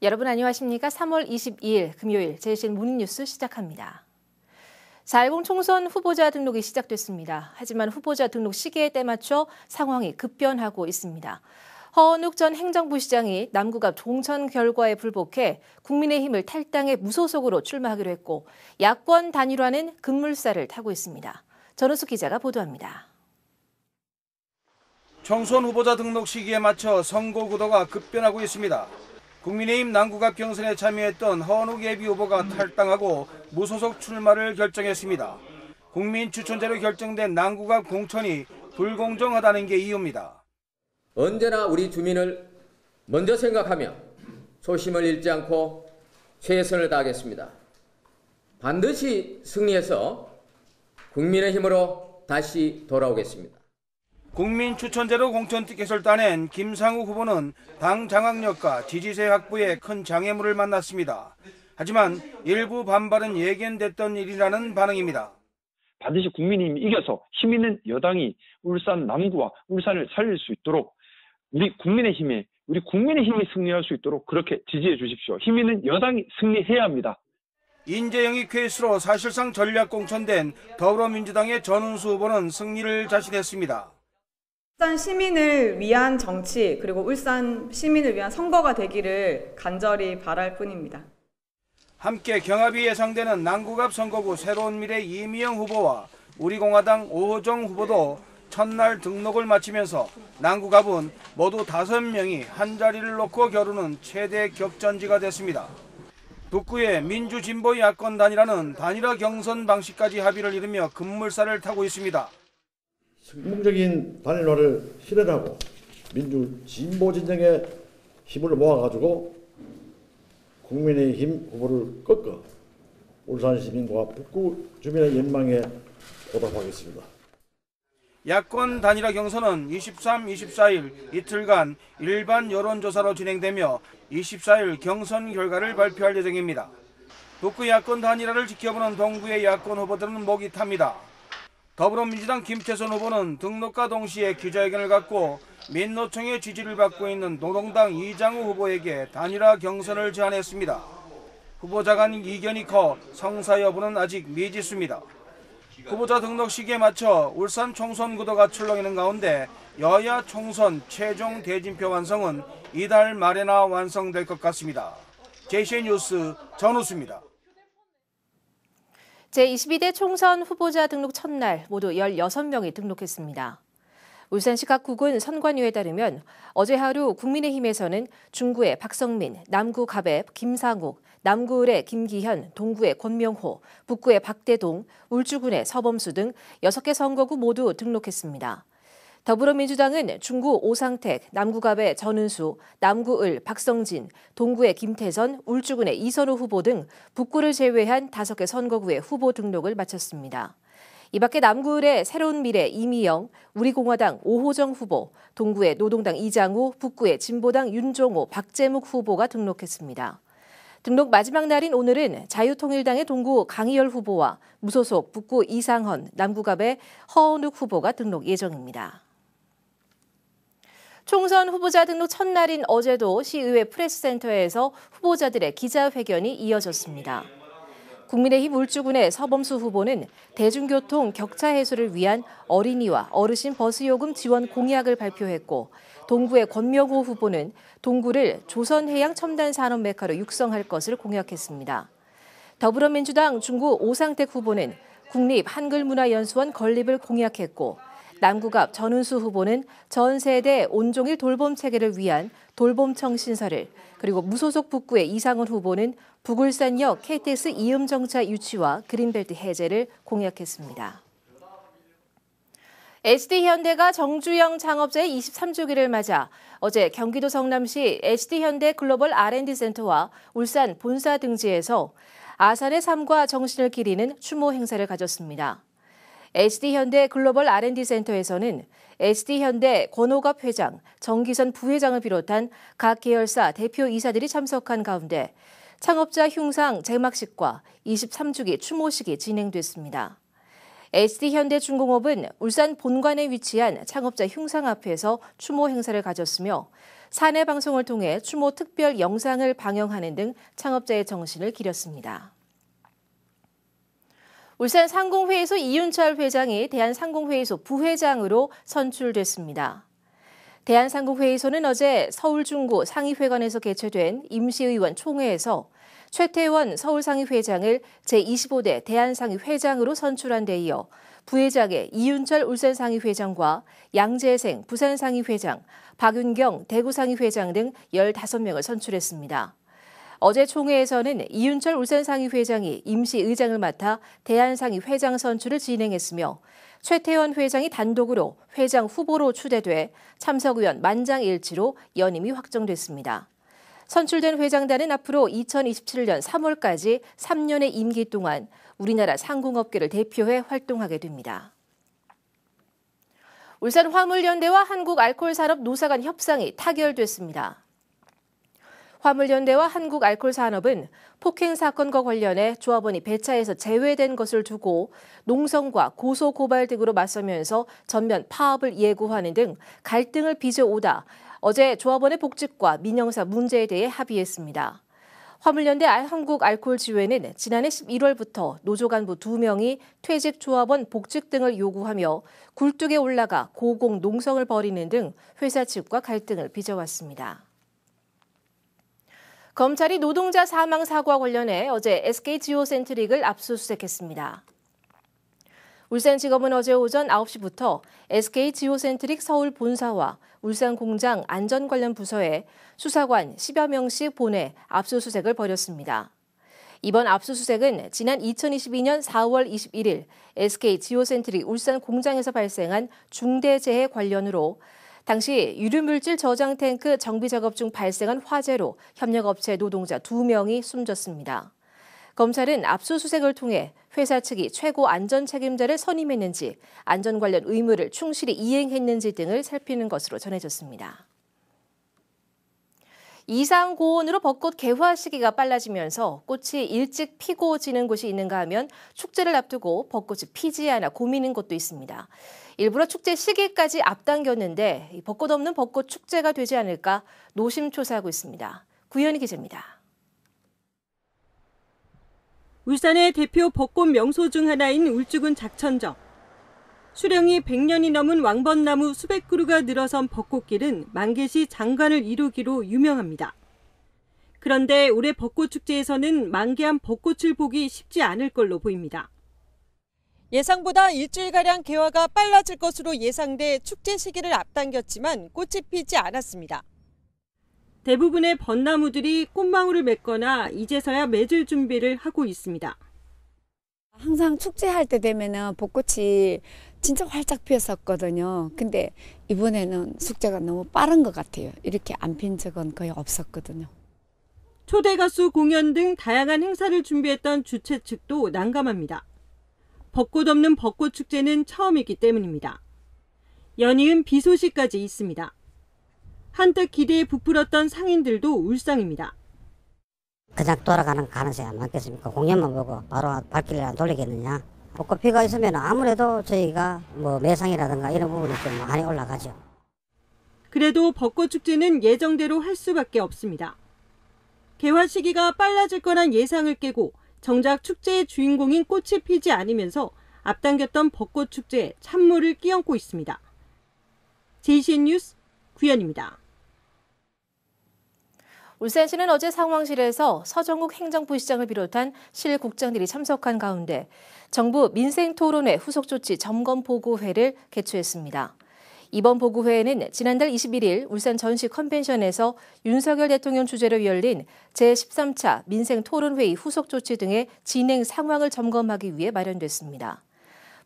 여러분 안녕하십니까? 3월 22일 금요일 제이신 문뉴스 시작합니다. 4.10 총선 후보자 등록이 시작됐습니다. 하지만 후보자 등록 시기에 때맞춰 상황이 급변하고 있습니다. 허은욱 전 행정부 시장이 남구갑 종천 결과에 불복해 국민의힘을 탈당해 무소속으로 출마하기로 했고 야권 단일화는 급물살을 타고 있습니다. 전우수 기자가 보도합니다. 총선 후보자 등록 시기에 맞춰 선거 구도가 급변하고 있습니다. 국민의힘 난구갑 경선에 참여했던 허은욱 예비 후보가 탈당하고 무소속 출마를 결정했습니다. 국민 추천제로 결정된 난구갑 공천이 불공정하다는 게 이유입니다. 언제나 우리 주민을 먼저 생각하며 소심을 잃지 않고 최선을 다하겠습니다. 반드시 승리해서 국민의 힘으로 다시 돌아오겠습니다. 국민 추천제로 공천티켓을 따낸 김상우 후보는 당 장악력과 지지세 확보에 큰 장애물을 만났습니다. 하지만 일부 반발은 예견됐던 일이라는 반응입니다. 반드시 국민이 이겨서 힘 있는 여당이 울산 남구와 울산을 살릴 수 있도록 우리 국민의 힘에 우리 국민의 힘이 승리할 수 있도록 그렇게 지지해 주십시오. 힘 있는 여당이 승리해야 합니다. 인재영이 케이스로 사실상 전략 공천된 더불어민주당의 전은수 후보는 승리를 자신했습니다. 울산 시민을 위한 정치 그리고 울산 시민을 위한 선거가 되기를 간절히 바랄 뿐입니다. 함께 경합이 예상되는 남구갑 선거구 새로운 미래 이미영 후보와 우리공화당 오호정 후보도 첫날 등록을 마치면서 남구갑은 모두 다섯 명이 한자리를 놓고 겨루는 최대 격전지가 됐습니다. 북구의 민주진보야권단이라는 단일화 경선 방식까지 합의를 이루며 급물살을 타고 있습니다. 성공적인 단일화를 실현하고 민주 진보 진정에 힘을 모아가지고 국민의힘 후보를 꺾어 울산 시민과 북구 주민의 연망에 보답하겠습니다. 야권 단일화 경선은 23, 24일 이틀간 일반 여론조사로 진행되며 24일 경선 결과를 발표할 예정입니다. 북구 야권 단일화를 지켜보는 동구의 야권 후보들은 목이 탑니다. 더불어민주당 김태선 후보는 등록과 동시에 기자회견을 갖고 민노총의 지지를 받고 있는 노동당 이장우 후보에게 단일화 경선을 제안했습니다. 후보자 간 이견이 커 성사 여부는 아직 미지수입니다. 후보자 등록 시기에 맞춰 울산 총선 구도가 출렁이는 가운데 여야 총선 최종 대진표 완성은 이달 말에나 완성될 것 같습니다. JC 뉴스 전우수입니다. 제22대 총선 후보자 등록 첫날 모두 16명이 등록했습니다. 울산시 각 구군 선관위에 따르면 어제 하루 국민의힘에서는 중구의 박성민, 남구 갑의 김상욱, 남구을의 김기현, 동구의 권명호, 북구의 박대동, 울주군의 서범수 등 6개 선거구 모두 등록했습니다. 더불어민주당은 중구 오상택, 남구갑의 전은수, 남구을 박성진, 동구의 김태선, 울주군의 이선호 후보 등 북구를 제외한 5개 선거구의 후보 등록을 마쳤습니다. 이 밖에 남구을의 새로운 미래 이미영, 우리공화당 오호정 후보, 동구의 노동당 이장우, 북구의 진보당 윤종호, 박재묵 후보가 등록했습니다. 등록 마지막 날인 오늘은 자유통일당의 동구 강희열 후보와 무소속 북구 이상헌, 남구갑의 허은욱 후보가 등록 예정입니다. 총선 후보자 등록 첫날인 어제도 시의회 프레스센터에서 후보자들의 기자회견이 이어졌습니다. 국민의힘 울주군의 서범수 후보는 대중교통 격차 해소를 위한 어린이와 어르신 버스 요금 지원 공약을 발표했고 동구의 권명호 후보는 동구를 조선해양 첨단 산업 메카로 육성할 것을 공약했습니다. 더불어민주당 중구 오상택 후보는 국립 한글문화연수원 건립을 공약했고 남구갑 전은수 후보는 전 세대 온종일 돌봄 체계를 위한 돌봄청 신설을 그리고 무소속 북구의 이상훈 후보는 부굴산역 KTX 이음정차 유치와 그린벨트 해제를 공약했습니다. HD현대가 정주영 창업자의 23주기를 맞아 어제 경기도 성남시 HD현대 글로벌 R&D센터와 울산 본사 등지에서 아산의 삶과 정신을 기리는 추모 행사를 가졌습니다. s d 현대 글로벌 R&D 센터에서는 s d 현대 권호갑 회장, 정기선 부회장을 비롯한 각 계열사 대표 이사들이 참석한 가운데 창업자 흉상 제막식과 23주기 추모식이 진행됐습니다. s d 현대중공업은 울산 본관에 위치한 창업자 흉상 앞에서 추모 행사를 가졌으며 사내 방송을 통해 추모 특별 영상을 방영하는 등 창업자의 정신을 기렸습니다. 울산 상공회의소 이윤철 회장이 대한상공회의소 부회장으로 선출됐습니다. 대한상공회의소는 어제 서울중구 상의회관에서 개최된 임시의원 총회에서 최태원 서울상의회장을 제25대 대한상의회장으로 선출한 데 이어 부회장에 이윤철 울산상의회장과 양재생 부산상의회장, 박윤경 대구상의회장 등 15명을 선출했습니다. 어제 총회에서는 이윤철 울산 상위 회장이 임시 의장을 맡아 대한 상위 회장 선출을 진행했으며 최태원 회장이 단독으로 회장 후보로 추대돼 참석 위원 만장일치로 연임이 확정됐습니다. 선출된 회장단은 앞으로 2027년 3월까지 3년의 임기 동안 우리나라 상공업계를 대표해 활동하게 됩니다. 울산 화물연대와 한국알코올산업 노사 간 협상이 타결됐습니다. 화물연대와 한국알콜산업은 폭행 사건과 관련해 조합원이 배차에서 제외된 것을 두고 농성과 고소고발 등으로 맞서면서 전면 파업을 예고하는 등 갈등을 빚어오다 어제 조합원의 복직과 민영사 문제에 대해 합의했습니다. 화물연대 한국알콜지회는 지난해 11월부터 노조 간부 2명이 퇴직 조합원 복직 등을 요구하며 굴뚝에 올라가 고공 농성을 벌이는 등 회사 측과 갈등을 빚어왔습니다. 검찰이 노동자 사망 사고와 관련해 어제 SK 지오센트릭을 압수수색했습니다. 울산지검은 어제 오전 9시부터 SK 지오센트릭 서울 본사와 울산 공장 안전 관련 부서에 수사관 10여 명씩 보내 압수수색을 벌였습니다. 이번 압수수색은 지난 2022년 4월 21일 SK 지오센트릭 울산 공장에서 발생한 중대재해 관련으로 당시 유류물질 저장 탱크 정비 작업 중 발생한 화재로 협력업체 노동자 2명이 숨졌습니다. 검찰은 압수수색을 통해 회사 측이 최고 안전 책임자를 선임했는지, 안전 관련 의무를 충실히 이행했는지 등을 살피는 것으로 전해졌습니다. 이상 고온으로 벚꽃 개화 시기가 빨라지면서 꽃이 일찍 피고 지는 곳이 있는가 하면 축제를 앞두고 벚꽃이 피지 않아 고미는 곳도 있습니다. 일부러 축제 시기까지 앞당겼는데 벚꽃 없는 벚꽃 축제가 되지 않을까 노심초사하고 있습니다. 구현희 기자입니다. 울산의 대표 벚꽃 명소 중 하나인 울주군 작천정. 수령이 100년이 넘은 왕벚나무 수백 그루가 늘어선 벚꽃길은 만개시 장관을 이루기로 유명합니다. 그런데 올해 벚꽃 축제에서는 만개한 벚꽃을 보기 쉽지 않을 걸로 보입니다. 예상보다 일주일가량 개화가 빨라질 것으로 예상돼 축제 시기를 앞당겼지만 꽃이 피지 않았습니다. 대부분의 벚나무들이 꽃망울을 맺거나 이제서야 맺을 준비를 하고 있습니다. 항상 축제할 때 되면은 벚꽃이 진짜 활짝 피었었거든요. 근데 이번에는 숙제가 너무 빠른 것 같아요. 이렇게 안 핀 적은 거의 없었거든요. 초대 가수 공연 등 다양한 행사를 준비했던 주최 측도 난감합니다. 벚꽃 없는 벚꽃 축제는 처음이기 때문입니다. 연이은 비 소식까지 있습니다. 한때 기대에 부풀었던 상인들도 울상입니다. 그냥 돌아가는 가능성이 많겠습니까? 공연만 보고 바로 발길을 돌리겠느냐? 벚꽃 피가 있으면 아무래도 저희가 뭐 매상이라든가 이런 부분이 좀 많이 올라가죠. 그래도 벚꽃 축제는 예정대로 할 수밖에 없습니다. 개화 시기가 빨라질 거란 예상을 깨고 정작 축제의 주인공인 꽃이 피지 않으면서 앞당겼던 벚꽃 축제에 찬물을 끼얹고 있습니다. JCN 뉴스 구현입니다. 울산시는 어제 상황실에서 서정욱 행정부시장을 비롯한 실 국장들이 참석한 가운데 정부 민생 토론회 후속 조치 점검 보고회를 개최했습니다. 이번 보고회에는 지난달 21일 울산 전시 컨벤션에서 윤석열 대통령 주재로 열린 제13차 민생 토론회의 후속 조치 등의 진행 상황을 점검하기 위해 마련됐습니다.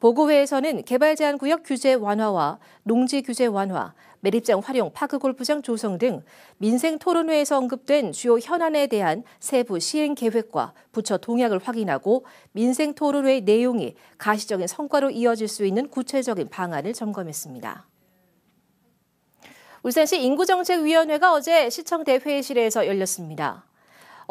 보고회에서는 개발 제한 구역 규제 완화와 농지 규제 완화, 매립장 활용 파크 골프장 조성 등 민생 토론회에서 언급된 주요 현안에 대한 세부 시행 계획과 부처 동향을 확인하고 민생 토론회의 내용이 가시적인 성과로 이어질 수 있는 구체적인 방안을 점검했습니다. 울산시 인구정책위원회가 어제 시청대 회의실에서 열렸습니다.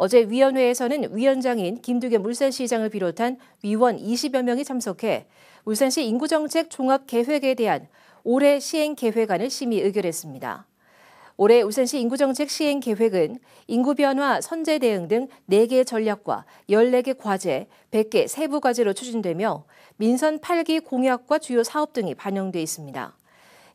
어제 위원회에서는 위원장인 김두겸 울산시장을 비롯한 위원 20여 명이 참석해 울산시 인구정책 종합계획에 대한 올해 시행계획안을 심의 의결했습니다. 올해 울산시 인구정책 시행계획은 인구변화, 선제 대응 등 4개 전략과 14개 과제, 100개 세부과제로 추진되며 민선 8기 공약과 주요 사업 등이 반영돼 있습니다.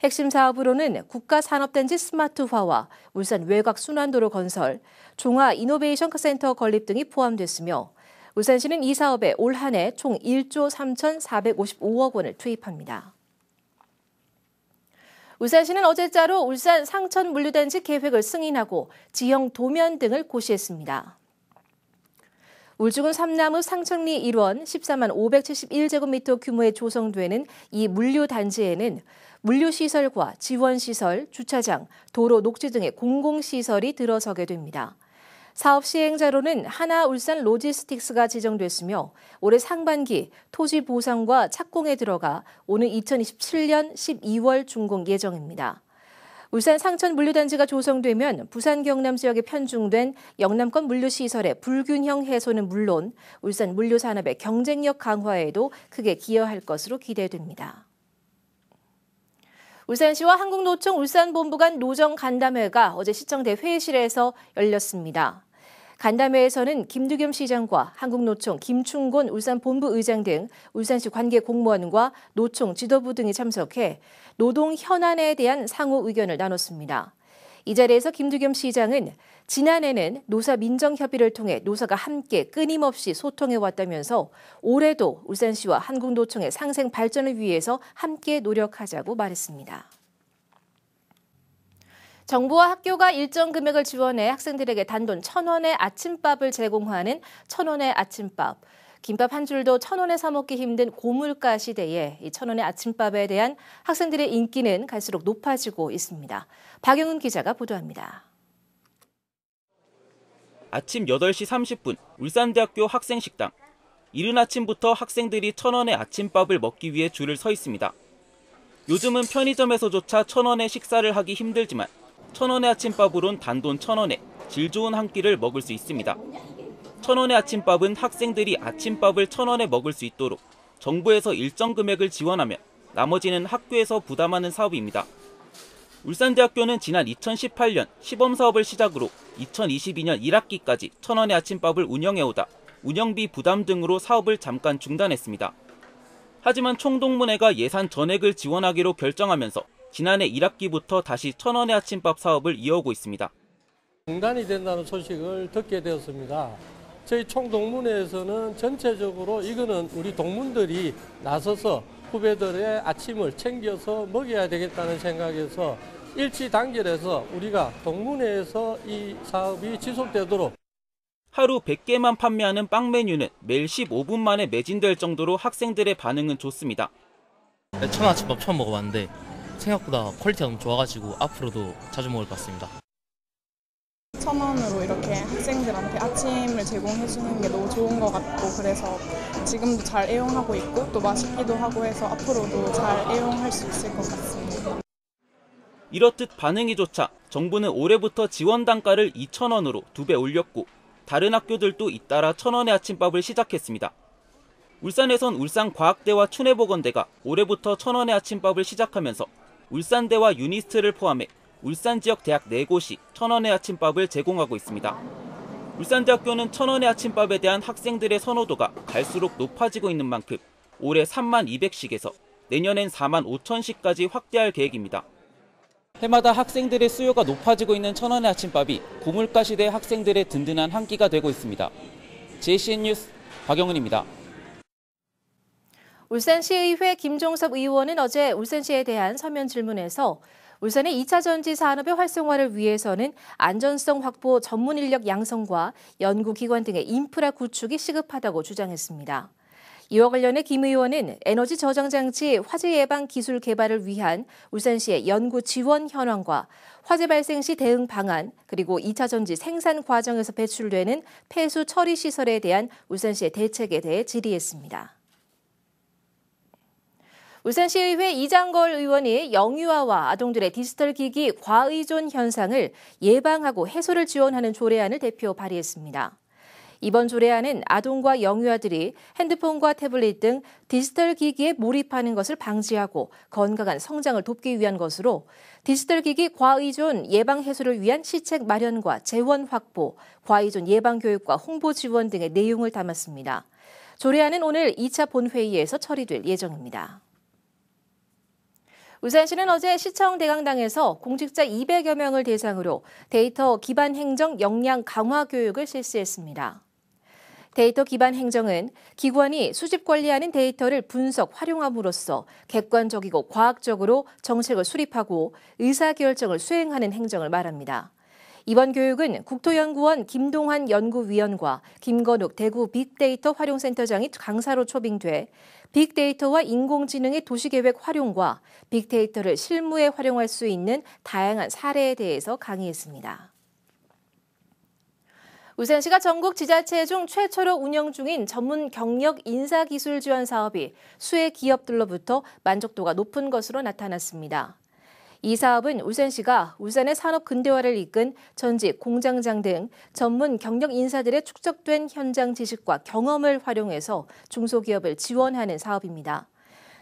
핵심 사업으로는 국가산업단지 스마트화와 울산 외곽순환도로 건설, 종합이노베이션센터 건립 등이 포함됐으며 울산시는 이 사업에 올한해총 1조 3,455억 원을 투입합니다. 울산시는 어제자로 울산 상천 물류단지 계획을 승인하고 지형 도면 등을 고시했습니다. 울주군 삼나무 상천리 1원 14만 571제곱미터 규모에 조성되는 이 물류단지에는 물류시설과 지원시설, 주차장, 도로, 녹지 등의 공공시설이 들어서게 됩니다. 사업 시행자로는 하나 울산 로지스틱스가 지정됐으며 올해 상반기 토지 보상과 착공에 들어가 오는 2027년 12월 준공 예정입니다. 울산 상천 물류단지가 조성되면 부산 경남 지역에 편중된 영남권 물류시설의 불균형 해소는 물론 울산 물류산업의 경쟁력 강화에도 크게 기여할 것으로 기대됩니다. 울산시와 한국노총 울산본부 간 노정 간담회가 어제 시청대 회의실에서 열렸습니다. 간담회에서는 김두겸 시장과 한국노총 김충곤 울산본부 의장 등 울산시 관계 공무원과 노총 지도부 등이 참석해 노동 현안에 대한 상호 의견을 나눴습니다. 이 자리에서 김두겸 시장은 지난해는 노사 민정협의를 통해 노사가 함께 끊임없이 소통해왔다면서 올해도 울산시와 한국노총의 상생 발전을 위해서 함께 노력하자고 말했습니다. 정부와 학교가 일정 금액을 지원해 학생들에게 단돈 천원의 아침밥을 제공하는 천원의 아침밥. 김밥 한 줄도 천 원에 사 먹기 힘든 고물가 시대에 이 천 원의 아침밥에 대한 학생들의 인기는 갈수록 높아지고 있습니다. 박영훈 기자가 보도합니다. 아침 8시 30분 울산대학교 학생식당. 이른 아침부터 학생들이 천 원의 아침밥을 먹기 위해 줄을 서 있습니다. 요즘은 편의점에서조차 천 원의 식사를 하기 힘들지만 천 원의 아침밥으론 단돈 천 원에 질 좋은 한 끼를 먹을 수 있습니다. 천원의 아침밥은 학생들이 아침밥을 천원에 먹을 수 있도록 정부에서 일정 금액을 지원하며 나머지는 학교에서 부담하는 사업입니다. 울산대학교는 지난 2018년 시범 사업을 시작으로 2022년 1학기까지 천원의 아침밥을 운영해오다 운영비 부담 등으로 사업을 잠깐 중단했습니다. 하지만 총동문회가 예산 전액을 지원하기로 결정하면서 지난해 1학기부터 다시 천원의 아침밥 사업을 이어오고 있습니다. 중단이 된다는 소식을 듣게 되었습니다. 저희 총동문회에서는 전체적으로 이거는 우리 동문들이 나서서 후배들의 아침을 챙겨서 먹여야 되겠다는 생각에서 일치 단결해서 우리가 동문회에서 이 사업이 지속되도록 하루 100개만 판매하는 빵 메뉴는 매일 15분 만에 매진될 정도로 학생들의 반응은 좋습니다. 네, 천하침밥 처음 먹어봤는데 생각보다 퀄리티가 너무 좋아가지고 앞으로도 자주 먹을 것 같습니다. 천 원으로 이렇게 학생들한테 아침을 제공해 주는 게 너무 좋은 것 같고 그래서 지금도 잘 애용하고 있고 또 맛있기도 하고 해서 앞으로도 잘 애용할 수 있을 것 같습니다. 이렇듯 반응이 좋자 정부는 올해부터 지원 단가를 2천원으로두 배 올렸고 다른 학교들도 잇따라 천원의 아침밥을 시작했습니다. 울산에선 울산과학대와 춘해보건대가 올해부터 천원의 아침밥을 시작하면서 울산대와 유니스트를 포함해 울산 지역 대학 4곳이 천원의 아침밥을 제공하고 있습니다. 울산대학교는 천원의 아침밥에 대한 학생들의 선호도가 갈수록 높아지고 있는 만큼 올해 3만 2 0 0식에서 내년엔 4만 5천식까지 확대할 계획입니다. 해마다 학생들의 수요가 높아지고 있는 천원의 아침밥이 고물가 시대 학생들의 든든한 한 끼가 되고 있습니다. JCN 뉴스 박영은입니다. 울산시의회 김종섭 의원은 어제 울산시에 대한 서면 질문에서 울산의 2차 전지 산업의 활성화를 위해서는 안전성 확보 전문 인력 양성과 연구기관 등의 인프라 구축이 시급하다고 주장했습니다. 이와 관련해 김 의원은 에너지 저장장치 화재 예방 기술 개발을 위한 울산시의 연구 지원 현황과 화재 발생 시 대응 방안, 그리고 2차 전지 생산 과정에서 배출되는 폐수 처리 시설에 대한 울산시의 대책에 대해 질의했습니다. 울산시의회 이장걸 의원이 영유아와 아동들의 디지털 기기 과의존 현상을 예방하고 해소를 지원하는 조례안을 대표 발의했습니다. 이번 조례안은 아동과 영유아들이 핸드폰과 태블릿 등 디지털 기기에 몰입하는 것을 방지하고 건강한 성장을 돕기 위한 것으로 디지털 기기 과의존 예방 해소를 위한 시책 마련과 재원 확보, 과의존 예방 교육과 홍보 지원 등의 내용을 담았습니다. 조례안은 오늘 2차 본회의에서 처리될 예정입니다. 울산시는 어제 시청 대강당에서 공직자 200여 명을 대상으로 데이터 기반 행정 역량 강화 교육을 실시했습니다. 데이터 기반 행정은 기관이 수집 관리하는 데이터를 분석 활용함으로써 객관적이고 과학적으로 정책을 수립하고 의사결정을 수행하는 행정을 말합니다. 이번 교육은 국토연구원 김동환 연구위원과 김건욱 대구 빅데이터 활용센터장이 강사로 초빙돼 빅데이터와 인공지능의 도시계획 활용과 빅데이터를 실무에 활용할 수 있는 다양한 사례에 대해서 강의했습니다. 울산시가 전국 지자체 중 최초로 운영 중인 전문 경력 인사기술 지원 사업이 수혜 기업들로부터 만족도가 높은 것으로 나타났습니다. 이 사업은 울산시가 울산의 산업 근대화를 이끈 전직 공장장 등 전문 경력 인사들의 축적된 현장 지식과 경험을 활용해서 중소기업을 지원하는 사업입니다.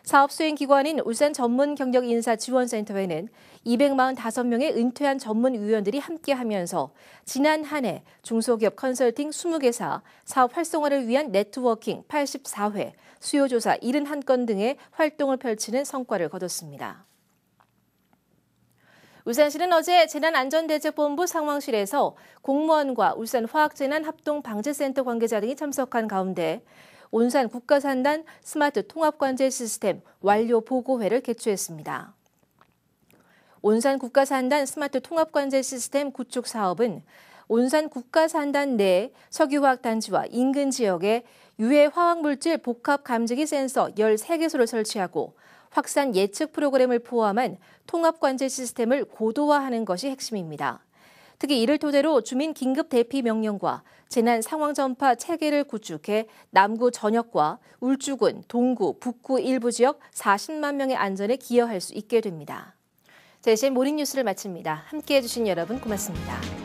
사업 수행 기관인 울산 전문 경력 인사 지원센터에는 245명의 은퇴한 전문 위원들이 함께하면서 지난 한 해 중소기업 컨설팅 20개사, 사업 활성화를 위한 네트워킹 84회, 수요조사 71건 등의 활동을 펼치는 성과를 거뒀습니다. 울산시는 어제 재난안전대책본부 상황실에서 공무원과 울산화학재난합동방재센터 관계자 등이 참석한 가운데 온산 국가산단 스마트 통합관제 시스템 완료 보고회를 개최했습니다. 온산 국가산단 스마트 통합관제 시스템 구축 사업은 온산 국가산단 내 석유화학 단지와 인근 지역에 유해 화학물질 복합 감지기 센서 13개소를 설치하고 확산 예측 프로그램을 포함한 통합 관제 시스템을 고도화하는 것이 핵심입니다. 특히 이를 토대로 주민 긴급 대피 명령과 재난 상황 전파 체계를 구축해 남구 전역과 울주군, 동구, 북구 일부 지역 40만 명의 안전에 기여할 수 있게 됩니다. 대신 모닝 뉴스를 마칩니다. 함께해 주신 여러분 고맙습니다.